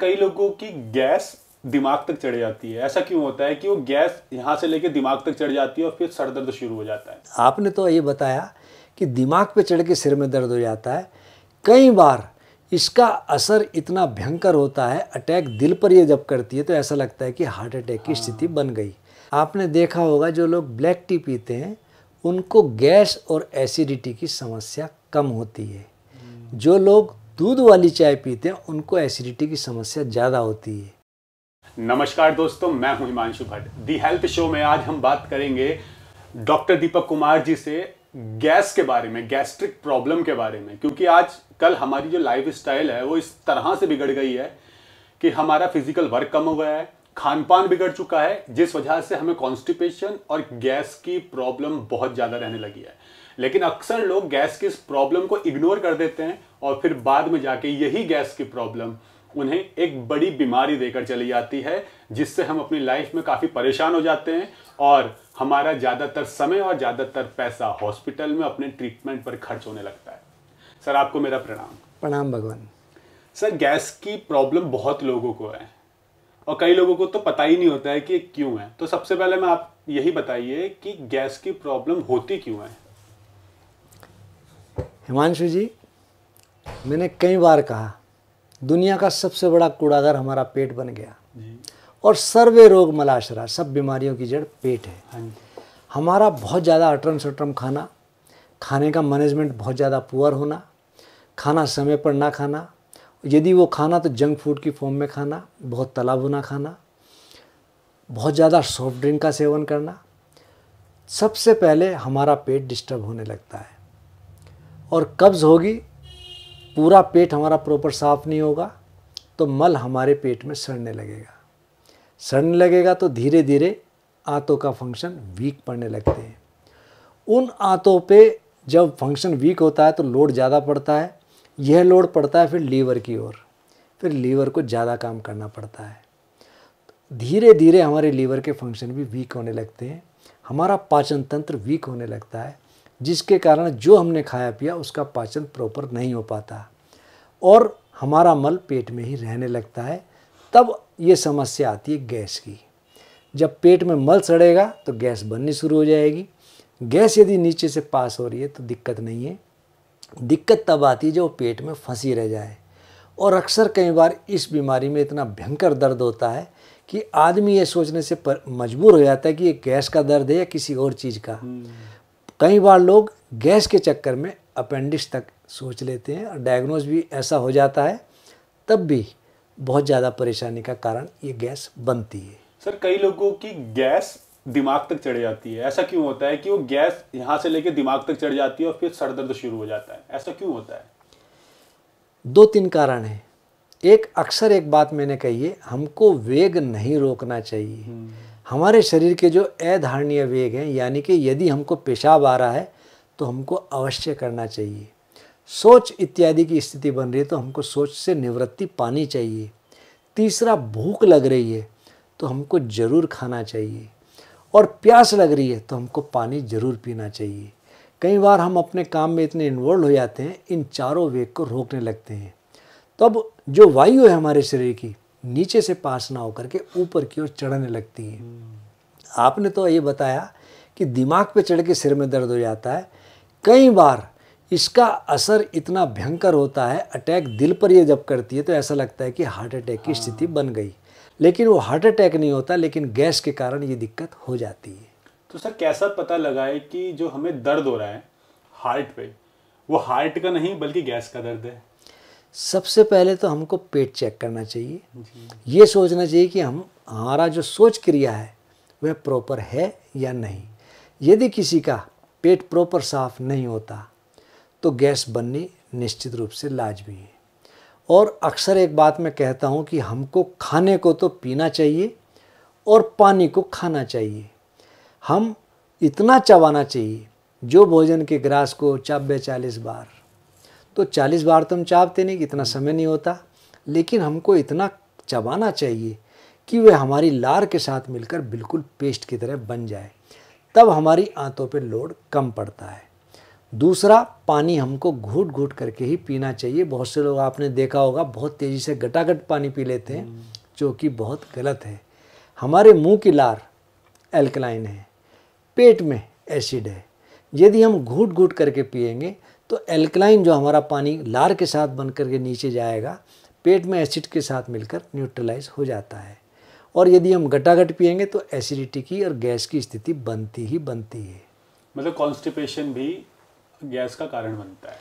कई लोगों की गैस दिमाग तक चढ़ जाती है ऐसा क्यों होता है कि वो गैस यहाँ से लेके दिमाग तक चढ़ जाती है और फिर सर दर्द शुरू हो जाता है आपने तो ये बताया कि दिमाग पे चढ़ के सिर में दर्द हो जाता है कई बार इसका असर इतना भयंकर होता है अटैक दिल पर ये जब करती है तो ऐसा लगता है कि हार्ट अटैक की हाँ। स्थिति बन गई आपने देखा होगा जो लोग ब्लैक टी पीते हैं उनको गैस और एसिडिटी की समस्या कम होती है जो लोग दूध वाली चाय पीते हैं उनको एसिडिटी की समस्या ज़्यादा होती है नमस्कार दोस्तों मैं हूं Himanshu Bhatt the health show में आज हम बात करेंगे डॉक्टर दीपक कुमार जी से गैस के बारे में गैस्ट्रिक प्रॉब्लम के बारे में क्योंकि आज कल हमारी जो लाइफ स्टाइल है वो इस तरह से बिगड़ गई है कि हमारा फिजिकल वर्क कम हो गया है खान पान बिगड़ चुका है जिस वजह से हमें कॉन्स्टिपेशन और गैस की प्रॉब्लम बहुत ज़्यादा रहने लगी है लेकिन अक्सर लोग गैस की इस प्रॉब्लम को इग्नोर कर देते हैं और फिर बाद में जाके यही गैस की प्रॉब्लम उन्हें एक बड़ी बीमारी देकर चली जाती है जिससे हम अपनी लाइफ में काफ़ी परेशान हो जाते हैं और हमारा ज़्यादातर समय और ज़्यादातर पैसा हॉस्पिटल में अपने ट्रीटमेंट पर खर्च होने लगता है सर आपको मेरा प्रणाम प्रणाम भगवान सर गैस की प्रॉब्लम बहुत लोगों को है और कई लोगों को तो पता ही नहीं होता है कि क्यों है तो सबसे पहले मैं आप यही बताइए कि गैस की प्रॉब्लम होती क्यों है हिमांशु जी मैंने कई बार कहा दुनिया का सबसे बड़ा कूड़ाघर हमारा पेट बन गया और सर्वे रोग मलाशरा सब बीमारियों की जड़ पेट है हाँ हमारा बहुत ज़्यादा अटरम सटरम खाना खाने का मैनेजमेंट बहुत ज़्यादा पुअर होना खाना समय पर ना खाना यदि वो खाना तो जंक फूड की फॉर्म में खाना बहुत तला भुना खाना बहुत ज़्यादा सॉफ्ट ड्रिंक का सेवन करना सबसे पहले हमारा पेट डिस्टर्ब होने लगता है और कब्ज़ होगी पूरा पेट हमारा प्रॉपर साफ नहीं होगा तो मल हमारे पेट में सड़ने लगेगा सड़ने लगेगा तो धीरे धीरे आंतों का फंक्शन वीक पड़ने लगते हैं उन आंतों पे जब फंक्शन वीक होता है तो लोड ज़्यादा पड़ता है यह लोड पड़ता है फिर लीवर की ओर फिर लीवर को ज़्यादा काम करना पड़ता है धीरे धीरे हमारे लीवर के फंक्शन भी वीक होने लगते हैं हमारा पाचन तंत्र वीक होने लगता है जिसके कारण जो हमने खाया पिया उसका पाचन प्रॉपर नहीं हो पाता और हमारा मल पेट में ही रहने लगता है तब ये समस्या आती है गैस की जब पेट में मल सड़ेगा तो गैस बननी शुरू हो जाएगी गैस यदि नीचे से पास हो रही है तो दिक्कत नहीं है दिक्कत तब आती है जब वो पेट में फंसी रह जाए और अक्सर कई बार इस बीमारी में इतना भयंकर दर्द होता है कि आदमी ये सोचने से मजबूर हो जाता है कि ये गैस का दर्द है या किसी और चीज़ का हम्म। कई बार लोग गैस के चक्कर में अपेंडिक्स तक सोच लेते हैं और डायग्नोज भी ऐसा हो जाता है तब भी बहुत ज़्यादा परेशानी का कारण ये गैस बनती है सर कई लोगों की गैस दिमाग तक चढ़ जाती है ऐसा क्यों होता है कि वो गैस यहाँ से लेके दिमाग तक चढ़ जाती है और फिर सर दर्द शुरू हो जाता है ऐसा क्यों होता है दो तीन कारण हैं एक अक्सर एक बात मैंने कही है हमको वेग नहीं रोकना चाहिए हम्म। हमारे शरीर के जो अधारणीय वेग हैं यानी कि यदि हमको पेशाब आ रहा है तो हमको अवश्य करना चाहिए सोच इत्यादि की स्थिति बन रही है तो हमको सोच से निवृत्ति पानी चाहिए तीसरा भूख लग रही है तो हमको ज़रूर खाना चाहिए और प्यास लग रही है तो हमको पानी ज़रूर पीना चाहिए कई बार हम अपने काम में इतने इन्वॉल्व हो जाते हैं इन चारों वेग को रोकने लगते हैं तब तो जो वायु है हमारे शरीर की नीचे से पास ना होकर के ऊपर की ओर चढ़ने लगती है आपने तो ये बताया कि दिमाग पे चढ़ के सिर में दर्द हो जाता है कई बार इसका असर इतना भयंकर होता है अटैक दिल पर ये जब करती है तो ऐसा लगता है कि हार्ट अटैक की स्थिति हाँ। बन गई लेकिन वो हार्ट अटैक नहीं होता लेकिन गैस के कारण ये दिक्कत हो जाती है तो सर कैसा पता लगा है कि जो हमें दर्द हो रहा है हार्ट पे वो हार्ट का नहीं बल्कि गैस का दर्द है सबसे पहले तो हमको पेट चेक करना चाहिए ये सोचना चाहिए कि हम हमारा जो सोच क्रिया है वह प्रॉपर है या नहीं यदि किसी का पेट प्रॉपर साफ नहीं होता तो गैस बननी निश्चित रूप से लाजमी है और अक्सर एक बात मैं कहता हूँ कि हमको खाने को तो पीना चाहिए और पानी को खाना चाहिए हम इतना चबाना चाहिए जो भोजन के ग्रास को चाबे चालीस बार तो 40 बार तो हम चापते नहीं कि इतना हम्म। समय नहीं होता लेकिन हमको इतना चबाना चाहिए कि वह हमारी लार के साथ मिलकर बिल्कुल पेस्ट की तरह बन जाए तब हमारी आंतों पर लोड कम पड़ता है दूसरा पानी हमको घूट घूट करके ही पीना चाहिए बहुत से लोग आपने देखा होगा बहुत तेज़ी से गटागट पानी पी लेते हैं हम्म। जो कि बहुत गलत है हमारे मुंह की लार एल्कलाइन है पेट में एसिड है यदि हम घूट घूट करके पिएंगे तो एल्कलाइन जो हमारा पानी लार के साथ बन कर के नीचे जाएगा पेट में एसिड के साथ मिलकर न्यूट्रलाइज हो जाता है और यदि हम गटागट पियेंगे तो एसिडिटी की और गैस की स्थिति बनती ही बनती है मतलब कॉन्स्टिपेशन भी गैस का कारण बनता है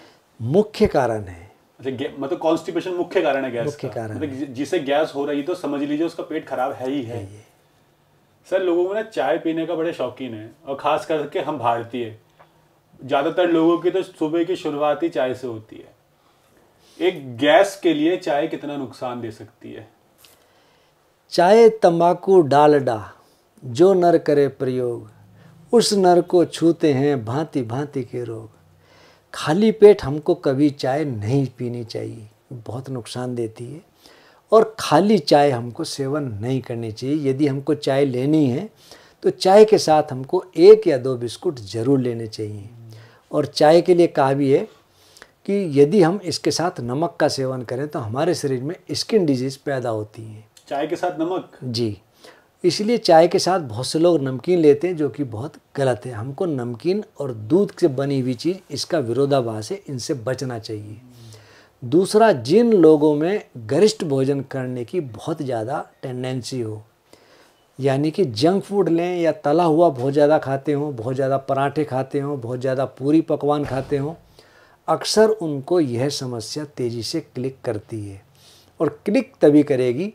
मुख्य कारण है अच्छा, मतलब कॉन्स्टिपेशन मुख्य कारण है गैस मुख्य का। कारण मतलब जिसे गैस हो रही है तो समझ लीजिए उसका पेट खराब है ही है, है सर लोगों में ना चाय पीने का बड़े शौकीन है और खास करके हम भारतीय ज़्यादातर लोगों की तो सुबह की शुरुआत ही चाय से होती है एक गैस के लिए चाय कितना नुकसान दे सकती है चाय तंबाकू डालडा जो नर करे प्रयोग उस नर को छूते हैं भांति भांति के रोग खाली पेट हमको कभी चाय नहीं पीनी चाहिए बहुत नुकसान देती है और खाली चाय हमको सेवन नहीं करनी चाहिए यदि हमको चाय लेनी है तो चाय के साथ हमको एक या दो बिस्कुट ज़रूर लेने चाहिए और चाय के लिए कहा भी है कि यदि हम इसके साथ नमक का सेवन करें तो हमारे शरीर में स्किन डिजीज़ पैदा होती है चाय के साथ नमक जी इसलिए चाय के साथ बहुत से लोग नमकीन लेते हैं जो कि बहुत गलत है हमको नमकीन और दूध से बनी हुई चीज़ इसका विरोधाभास है इनसे बचना चाहिए दूसरा जिन लोगों में गरिष्ठ भोजन करने की बहुत ज़्यादा टेंडेंसी हो यानी कि जंक फूड लें या तला हुआ बहुत ज़्यादा खाते हों बहुत ज़्यादा पराठे खाते हों बहुत ज़्यादा पूरी पकवान खाते हों अक्सर उनको यह समस्या तेज़ी से क्लिक करती है और क्लिक तभी करेगी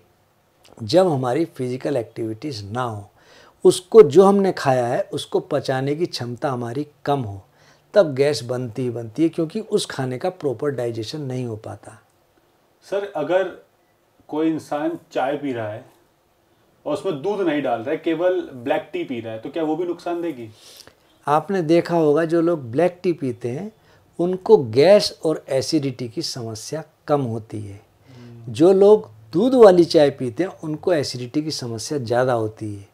जब हमारी फिज़िकल एक्टिविटीज़ ना हो उसको जो हमने खाया है उसको पचाने की क्षमता हमारी कम हो तब गैस बनती ही बनती है क्योंकि उस खाने का प्रॉपर डाइजेशन नहीं हो पाता सर अगर कोई इंसान चाय पी रहा है और उसमें दूध नहीं डाल रहा है केवल ब्लैक टी पी रहा है तो क्या वो भी नुकसान देगी आपने देखा होगा जो लोग ब्लैक टी पीते हैं उनको गैस और एसिडिटी की समस्या कम होती है हम्म। जो लोग दूध वाली चाय पीते हैं उनको एसिडिटी की समस्या ज़्यादा होती है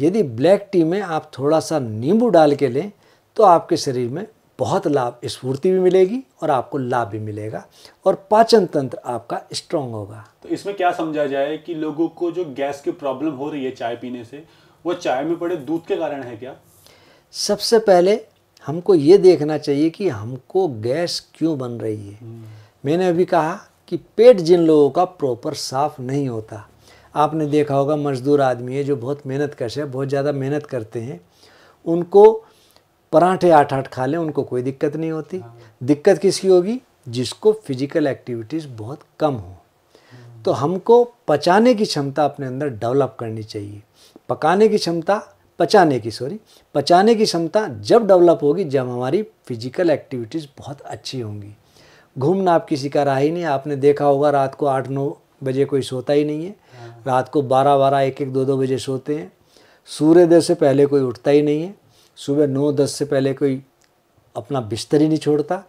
यदि ब्लैक टी में आप थोड़ा सा नींबू डाल के लें तो आपके शरीर में बहुत लाभ स्फूर्ति भी मिलेगी और आपको लाभ भी मिलेगा और पाचन तंत्र आपका स्ट्रांग होगा तो इसमें क्या समझा जाए कि लोगों को जो गैस की प्रॉब्लम हो रही है चाय पीने से वो चाय में पड़े दूध के कारण है क्या सबसे पहले हमको ये देखना चाहिए कि हमको गैस क्यों बन रही है हम्म। मैंने अभी कहा कि पेट जिन लोगों का प्रॉपर साफ नहीं होता आपने देखा होगा मजदूर आदमी है जो बहुत मेहनत करते हैं बहुत ज़्यादा मेहनत करते हैं उनको पराठे आठ आठ खा लें उनको कोई दिक्कत नहीं होती हाँ। दिक्कत किसकी होगी जिसको फिजिकल एक्टिविटीज़ बहुत कम हो तो हमको पचाने की क्षमता अपने अंदर डेवलप करनी चाहिए पकाने की क्षमता पचाने की सॉरी पचाने की क्षमता जब डेवलप होगी जब हमारी फिजिकल एक्टिविटीज़ बहुत अच्छी होंगी घूमना आप किसी का रहा ही नहीं आपने देखा होगा रात को आठ नौ बजे कोई सोता ही नहीं है हाँ। रात को बारह बारह एक एक दो दो बजे सोते हैं सूर्योदय से पहले कोई उठता ही नहीं है सुबह नौ दस से पहले कोई अपना बिस्तर ही नहीं छोड़ता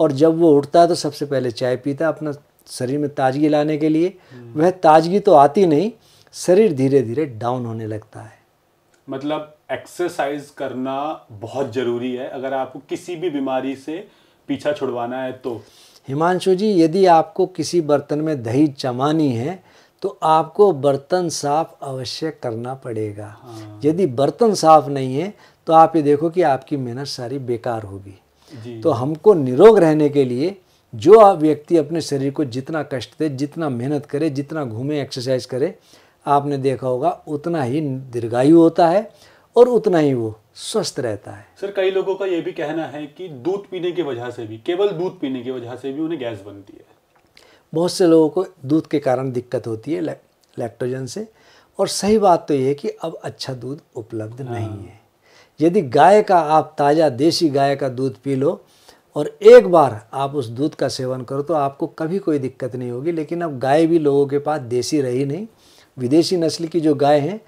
और जब वो उठता है तो सबसे पहले चाय पीता अपना शरीर में ताजगी लाने के लिए हम्म। वह ताजगी तो आती नहीं शरीर धीरे धीरे डाउन होने लगता है मतलब एक्सरसाइज करना बहुत ज़रूरी है अगर आपको किसी भी बीमारी से पीछा छुड़वाना है तो हिमांशु जी यदि आपको किसी बर्तन में दही जमानी है तो आपको बर्तन साफ अवश्य करना पड़ेगा हाँ। यदि बर्तन साफ नहीं है तो आप ये देखो कि आपकी मेहनत सारी बेकार होगी तो हमको निरोग रहने के लिए जो व्यक्ति अपने शरीर को जितना कष्ट दे जितना मेहनत करे जितना घूमे एक्सरसाइज करे आपने देखा होगा उतना ही दीर्घायु होता है और उतना ही वो स्वस्थ रहता है सर कई लोगों का ये भी कहना है कि दूध पीने की वजह से भी केवल दूध पीने की वजह से भी उन्हें गैस बनती है बहुत से लोगों को दूध के कारण दिक्कत होती है लैक्टोजन से और सही बात तो ये है कि अब अच्छा दूध उपलब्ध हाँ। नहीं है यदि गाय का आप ताज़ा देसी गाय का दूध पी लो और एक बार आप उस दूध का सेवन करो तो आपको कभी कोई दिक्कत नहीं होगी लेकिन अब गाय भी लोगों के पास देसी रही नहीं विदेशी नस्ल की जो गाय हैं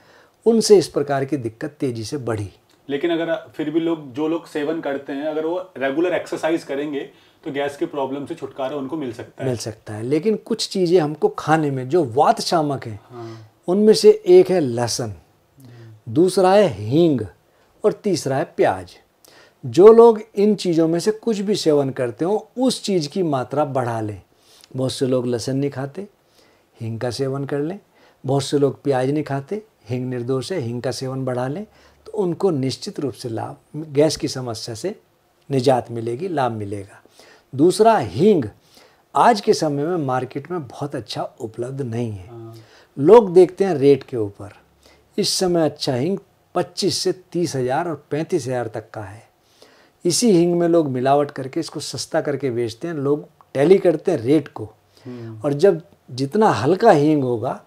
उनसे इस प्रकार की दिक्कत तेज़ी से बढ़ी लेकिन अगर फिर भी लोग जो लोग सेवन करते हैं अगर वो रेगुलर एक्सरसाइज करेंगे तो गैस की प्रॉब्लम से छुटकारा उनको मिल सकता है मिल सकता है लेकिन कुछ चीज़ें हमको खाने में जो वात शामक हैं हाँ। उनमें से एक है लहसुन दूसरा है हींग और तीसरा है प्याज जो लोग इन चीज़ों में से कुछ भी सेवन करते हो उस चीज़ की मात्रा बढ़ा लें बहुत से लोग लहसन नहीं खाते हींग का सेवन कर लें बहुत से लोग प्याज नहीं खाते हींग निर्दोष है हींग का सेवन बढ़ा लें तो उनको निश्चित रूप से लाभ गैस की समस्या से निजात मिलेगी लाभ मिलेगा दूसरा हींग आज के समय में मार्केट में बहुत अच्छा उपलब्ध नहीं है हाँ। लोग देखते हैं रेट के ऊपर इस समय अच्छा हींग पच्चीस से तीस हज़ार और पैंतीस हज़ार तक का है इसी हींग में लोग मिलावट करके इसको सस्ता करके बेचते हैं लोग टैली करते हैं रेट को हम्म। और जब जितना हल्का हींग होगा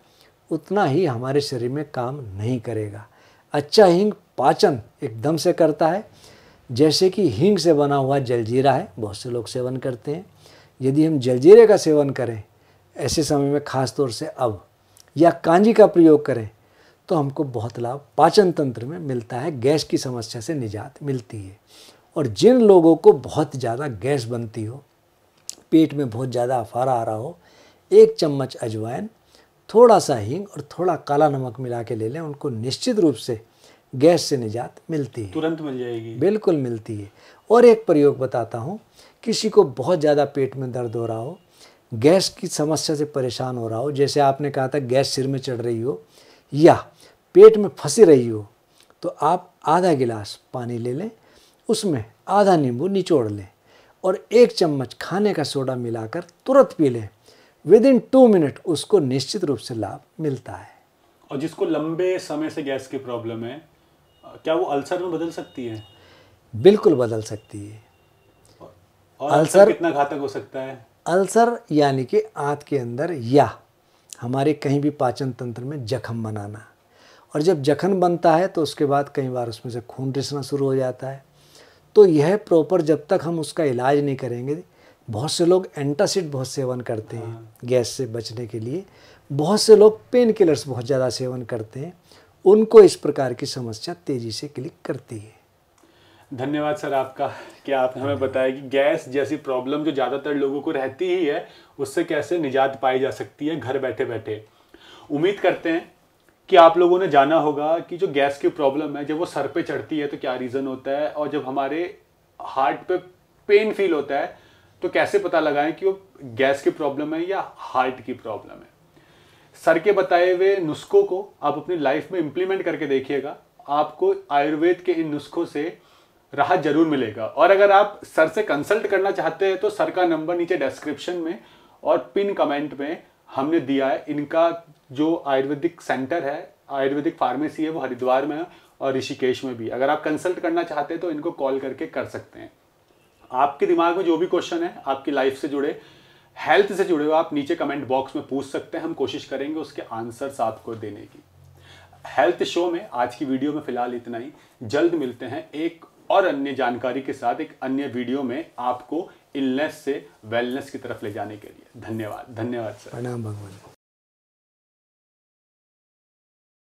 उतना ही हमारे शरीर में काम नहीं करेगा अच्छा हींग पाचन एकदम से करता है जैसे कि हींग से बना हुआ जलजीरा है बहुत से लोग सेवन करते हैं यदि हम जलजीरे का सेवन करें ऐसे समय में खास तौर से अब या कांजी का प्रयोग करें तो हमको बहुत लाभ पाचन तंत्र में मिलता है गैस की समस्या से निजात मिलती है और जिन लोगों को बहुत ज़्यादा गैस बनती हो पेट में बहुत ज़्यादा अफारा आ रहा हो एक चम्मच अजवाइन थोड़ा सा हींग और थोड़ा काला नमक मिला के ले लें उनको निश्चित रूप से गैस से निजात मिलती है तुरंत मिल जाएगी बिल्कुल मिलती है और एक प्रयोग बताता हूँ किसी को बहुत ज़्यादा पेट में दर्द हो रहा हो गैस की समस्या से परेशान हो रहा हो जैसे आपने कहा था गैस सिर में चढ़ रही हो या पेट में फंसी रही हो तो आप आधा गिलास पानी ले लें उसमें आधा नींबू निचोड़ लें और एक चम्मच खाने का सोडा मिलाकर तुरंत पी लें विद इन टू मिनट उसको निश्चित रूप से लाभ मिलता है और जिसको लंबे समय से गैस की प्रॉब्लम है क्या वो अल्सर में बदल सकती है बिल्कुल बदल सकती है और, अल्सर कितना घातक हो सकता है अल्सर यानी कि आंत के अंदर या हमारे कहीं भी पाचन तंत्र में जख्म बनाना और जब जखन बनता है तो उसके बाद कई बार उसमें से खून रिसना शुरू हो जाता है तो यह प्रॉपर जब तक हम उसका इलाज नहीं करेंगे बहुत से लोग एंटासिड बहुत सेवन करते हैं हाँ। गैस से बचने के लिए बहुत से लोग पेन किलर्स बहुत ज़्यादा सेवन करते हैं उनको इस प्रकार की समस्या तेज़ी से क्लिक करती है धन्यवाद सर आपका कि आपने हमें बताया कि गैस जैसी प्रॉब्लम जो ज़्यादातर लोगों को रहती ही है उससे कैसे निजात पाई जा सकती है घर बैठे बैठे उम्मीद करते हैं कि आप लोगों ने जाना होगा कि जो गैस की प्रॉब्लम है जब वो सर पे चढ़ती है तो क्या रीज़न होता है और जब हमारे हार्ट पे पेन फील होता है तो कैसे पता लगाएं कि वो गैस की प्रॉब्लम है या हार्ट की प्रॉब्लम है सर के बताए हुए नुस्खों को आप अपनी लाइफ में इम्प्लीमेंट करके देखिएगा आपको आयुर्वेद के इन नुस्खों से राहत जरूर मिलेगा और अगर आप सर से कंसल्ट करना चाहते हैं तो सर का नंबर नीचे डिस्क्रिप्शन में और पिन कमेंट में हमने दिया है इनका जो आयुर्वेदिक सेंटर है आयुर्वेदिक फार्मेसी है वो हरिद्वार में है और ऋषिकेश में भी अगर आप कंसल्ट करना चाहते हैं तो इनको कॉल करके कर सकते हैं आपके दिमाग में जो भी क्वेश्चन है आपकी लाइफ से जुड़े हेल्थ से जुड़े हुए आप नीचे कमेंट बॉक्स में पूछ सकते हैं हम कोशिश करेंगे उसके आंसर्स आपको देने की हेल्थ शो में आज की वीडियो में फिलहाल इतना ही जल्द मिलते हैं एक और अन्य जानकारी के साथ एक अन्य वीडियो में आपको इलनेस से वेलनेस की तरफ ले जाने के लिए धन्यवाद धन्यवाद सर प्रणाम भगवान